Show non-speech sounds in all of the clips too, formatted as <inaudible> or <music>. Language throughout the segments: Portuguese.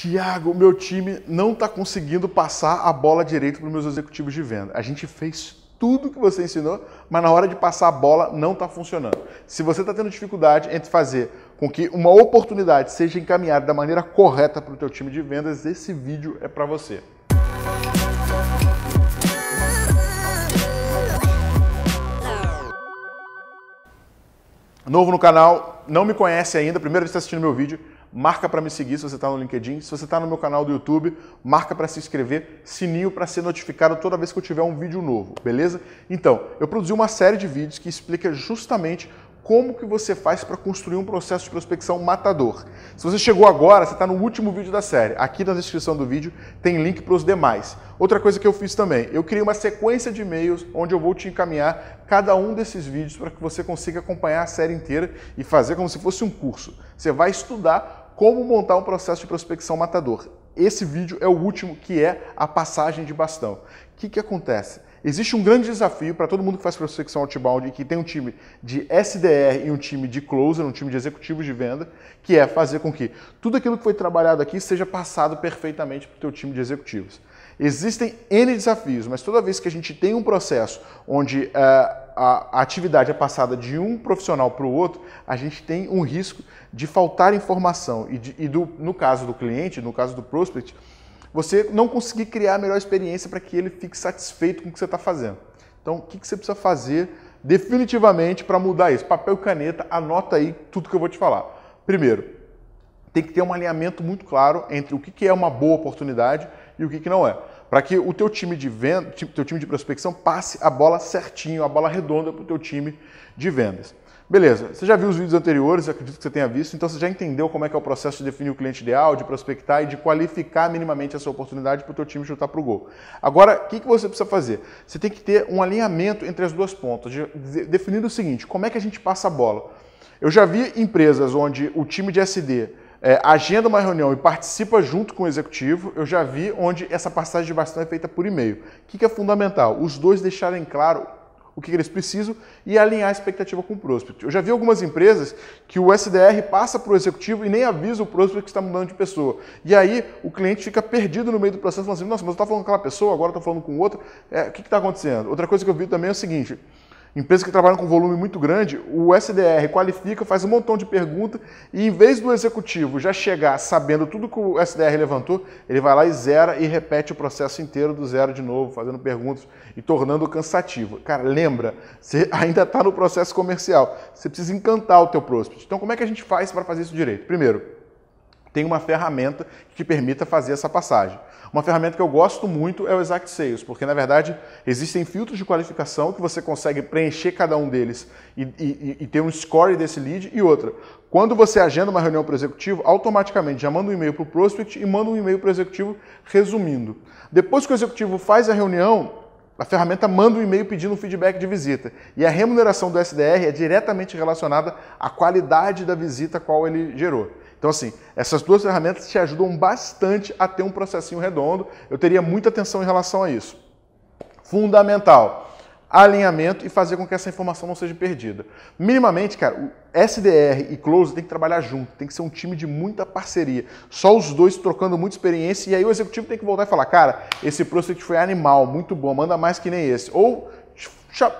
Tiago, meu time não está conseguindo passar a bola direito para os meus executivos de venda. A gente fez tudo que você ensinou, mas na hora de passar a bola não está funcionando. Se você está tendo dificuldade entre fazer com que uma oportunidade seja encaminhada da maneira correta para o teu time de vendas, esse vídeo é para você. Novo no canal, não me conhece ainda, primeira vez que está assistindo meu vídeo, marca para me seguir se você está no LinkedIn. Se você está no meu canal do YouTube, marca para se inscrever, sininho para ser notificado toda vez que eu tiver um vídeo novo, beleza? Então, eu produzi uma série de vídeos que explica justamente como que você faz para construir um processo de prospecção matador. Se você chegou agora, você está no último vídeo da série. Aqui na descrição do vídeo tem link para os demais. Outra coisa que eu fiz também, eu criei uma sequência de e-mails onde eu vou te encaminhar cada um desses vídeos para que você consiga acompanhar a série inteira e fazer como se fosse um curso. Você vai estudar como montar um processo de prospecção matador. Esse vídeo é o último, que é a passagem de bastão. O que, que acontece? Existe um grande desafio para todo mundo que faz prospecção outbound e que tem um time de SDR e um time de closer, um time de executivos de venda, que é fazer com que tudo aquilo que foi trabalhado aqui seja passado perfeitamente para o teu time de executivos. Existem N desafios, mas toda vez que a gente tem um processo onde uh, a, a atividade é passada de um profissional para o outro, a gente tem um risco de faltar informação e, de, e do, no caso do cliente, no caso do prospect, você não conseguir criar a melhor experiência para que ele fique satisfeito com o que você está fazendo. Então, o que, que você precisa fazer definitivamente para mudar isso? Papel e caneta, anota aí tudo que eu vou te falar. Primeiro, tem que ter um alinhamento muito claro entre o que, que é uma boa oportunidade e o que, que não é para que o teu time de venda, teu time de prospecção passe a bola certinho, a bola redonda para o teu time de vendas. Beleza, você já viu os vídeos anteriores, acredito que você tenha visto, então você já entendeu como é que é o processo de definir o cliente ideal, de prospectar e de qualificar minimamente essa oportunidade para o teu time chutar para o gol. Agora, o que, que você precisa fazer? Você tem que ter um alinhamento entre as duas pontas, de, de, definindo o seguinte, como é que a gente passa a bola? Eu já vi empresas onde o time de SD é, agenda uma reunião e participa junto com o executivo, eu já vi onde essa passagem de bastão é feita por e-mail. O que, que é fundamental? Os dois deixarem claro o que, que eles precisam e alinhar a expectativa com o prospect. Eu já vi algumas empresas que o SDR passa para o executivo e nem avisa o prospect que está mudando de pessoa. E aí o cliente fica perdido no meio do processo, falando assim, nossa, mas eu estava falando com aquela pessoa, agora estou falando com outra, é, o que está acontecendo? Outra coisa que eu vi também é o seguinte, Empresas que trabalham com volume muito grande, o SDR qualifica, faz um montão de perguntas e em vez do executivo já chegar sabendo tudo que o SDR levantou, ele vai lá e zera e repete o processo inteiro do zero de novo, fazendo perguntas e tornando cansativo. Cara, lembra, você <laughs> ainda está no processo comercial, você precisa encantar o teu prospect. Então como é que a gente faz para fazer isso direito? Primeiro, tem uma ferramenta que permita fazer essa passagem. Uma ferramenta que eu gosto muito é o Exact Sales, porque na verdade existem filtros de qualificação que você consegue preencher cada um deles e, e, e ter um score desse lead e outra. Quando você agenda uma reunião para o executivo, automaticamente já manda um e-mail para o prospect e manda um e-mail para o executivo resumindo. Depois que o executivo faz a reunião, a ferramenta manda um e-mail pedindo um feedback de visita. E a remuneração do SDR é diretamente relacionada à qualidade da visita qual ele gerou. Então, assim, essas duas ferramentas te ajudam bastante a ter um processinho redondo. Eu teria muita atenção em relação a isso. Fundamental alinhamento e fazer com que essa informação não seja perdida. Minimamente, cara, o SDR e Close tem que trabalhar junto, tem que ser um time de muita parceria. Só os dois trocando muita experiência e aí o executivo tem que voltar e falar: "Cara, esse prospect foi animal, muito bom, manda mais que nem esse". Ou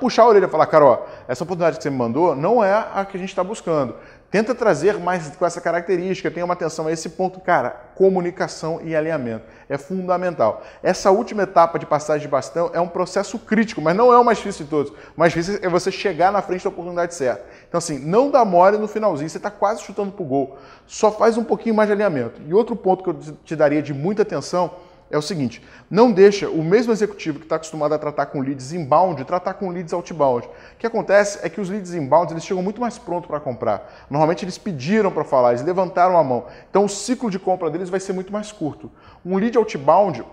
puxar a orelha e falar: "Cara, ó, essa oportunidade que você me mandou não é a que a gente está buscando. Tenta trazer mais com essa característica, tenha uma atenção a esse ponto, cara. Comunicação e alinhamento é fundamental. Essa última etapa de passagem de bastão é um processo crítico, mas não é o mais difícil de todos. O mais difícil é você chegar na frente da oportunidade certa. Então, assim, não dá mole no finalzinho, você está quase chutando para o gol. Só faz um pouquinho mais de alinhamento. E outro ponto que eu te daria de muita atenção é o seguinte: não deixa o mesmo executivo que está acostumado a tratar com leads inbound tratar com leads outbound. O que acontece é que os leads inbound eles chegam muito mais pronto para comprar. Normalmente eles pediram para falar, eles levantaram a mão. Então o ciclo de compra deles vai ser muito mais curto. Um lead outbound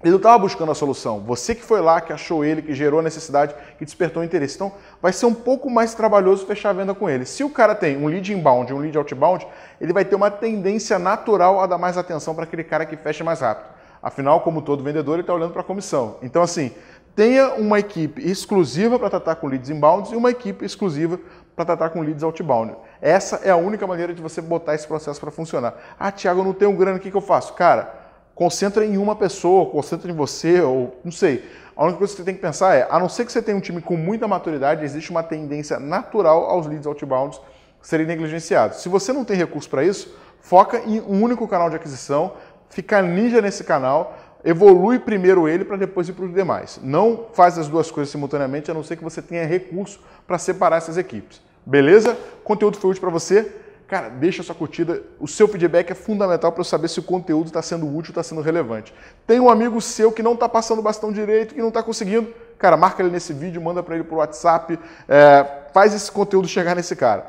ele não estava buscando a solução. Você que foi lá, que achou ele, que gerou a necessidade, que despertou o interesse. Então, vai ser um pouco mais trabalhoso fechar a venda com ele. Se o cara tem um lead inbound e um lead outbound, ele vai ter uma tendência natural a dar mais atenção para aquele cara que fecha mais rápido. Afinal, como todo vendedor, ele está olhando para a comissão. Então, assim, tenha uma equipe exclusiva para tratar com leads inbound e uma equipe exclusiva para tratar com leads outbound. Essa é a única maneira de você botar esse processo para funcionar. Ah, Tiago, eu não tenho grana, o que, que eu faço? Cara, concentra em uma pessoa, concentra em você, ou não sei. A única coisa que você tem que pensar é, a não ser que você tenha um time com muita maturidade, existe uma tendência natural aos leads outbound serem negligenciados. Se você não tem recurso para isso, foca em um único canal de aquisição, fica ninja nesse canal, evolui primeiro ele para depois ir para os demais. Não faz as duas coisas simultaneamente, a não ser que você tenha recurso para separar essas equipes. Beleza? O conteúdo foi útil para você? Cara, deixa sua curtida. O seu feedback é fundamental para eu saber se o conteúdo está sendo útil, está sendo relevante. Tem um amigo seu que não está passando o bastão direito, que não está conseguindo. Cara, marca ele nesse vídeo, manda para ele por WhatsApp, é, faz esse conteúdo chegar nesse cara.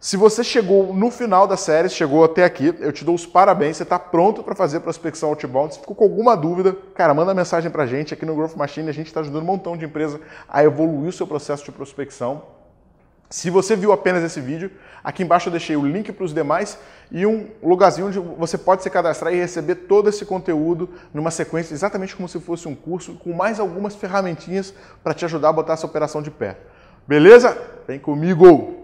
Se você chegou no final da série, chegou até aqui, eu te dou os parabéns, você está pronto para fazer prospecção outbound. Se ficou com alguma dúvida, cara, manda mensagem para a gente aqui no Growth Machine, a gente está ajudando um montão de empresa a evoluir o seu processo de prospecção. Se você viu apenas esse vídeo, aqui embaixo eu deixei o link para os demais e um lugarzinho onde você pode se cadastrar e receber todo esse conteúdo numa sequência, exatamente como se fosse um curso, com mais algumas ferramentinhas para te ajudar a botar essa operação de pé. Beleza? Vem comigo!